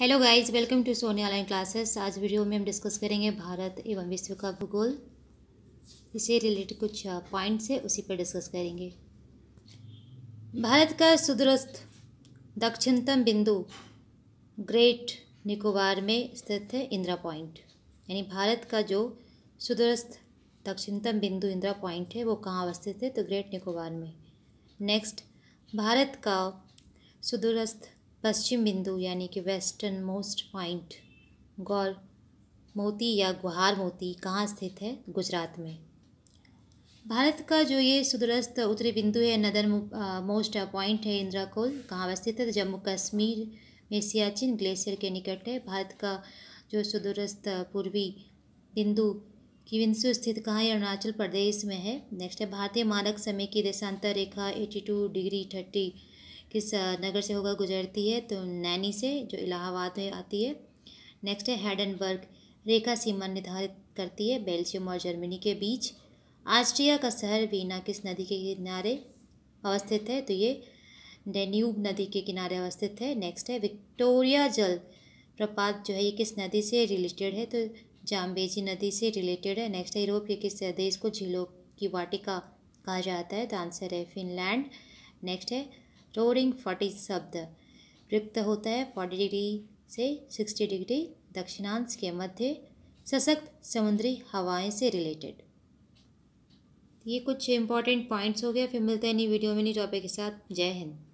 hello guys welcome to Soni online classes आज वीडियो में हम डिस्कस करेंगे भारत एवं विश्व का भूगोल इससे रिलेटेड कुछ पॉइंट्स है उसी पर डिस्कस करेंगे भारत का सुदूरस्थ दक्षिणतम बिंदु ग्रेट निकोबार में स्थित है इंदिरा पॉइंट यानी भारत का जो सुदूरस्थ दक्षिणतम बिंदु इंदिरा पॉइंट है वो कहाँ अवस्थित है तो ग्रेट निकोबार में नेक्स्ट भारत का सुदूरस्थ पश्चिम बिंदु यानी कि वेस्टर्न मोस्ट पॉइंट गौर मोती या गुहार मोती कहाँ स्थित है गुजरात में भारत का जो ये सुदूरस्थ उत्तरी बिंदु है नदर मोस्ट पॉइंट है इंदिरा कोल कहाँ अवस्थित है तो जम्मू कश्मीर में सियाचिन ग्लेशियर के निकट है भारत का जो सुदूरस्थ पूर्वी बिंदु किविंसु स्थित कहाँ है अरुणाचल प्रदेश में है नेक्स्ट है भारतीय मानक समय की देशांतर रेखा एटी टू डिग्री थर्टी किस नगर से होकर गुजरती है तो नैनी से जो इलाहाबाद में आती है नेक्स्ट है हेडनबर्ग रेखा सीमा निर्धारित करती है बेल्जियम और जर्मनी के बीच आस्ट्रिया का शहर वीना किस नदी के किनारे अवस्थित है तो ये डेन्यूब नदी के किनारे अवस्थित है नेक्स्ट है विक्टोरिया जल प्रपात जो है ये किस नदी से रिलेटेड है तो जाम्बेजी नदी से रिलेटेड है नेक्स्ट है यूरोप के किस देश को झीलों की वाटिका कहा जाता है तो आंसर है फिनलैंड नेक्स्ट है रोरिंग फोर्टी शब्द रिक्त होता है फोर्टी डिग्री से सिक्सटी डिग्री दक्षिणांश के मध्य सशक्त समुद्री हवाएं से रिलेटेड ये कुछ इंपॉर्टेंट पॉइंट्स हो गया फिर मिलते हैं नई वीडियो में नई टॉपिक के साथ जय हिंद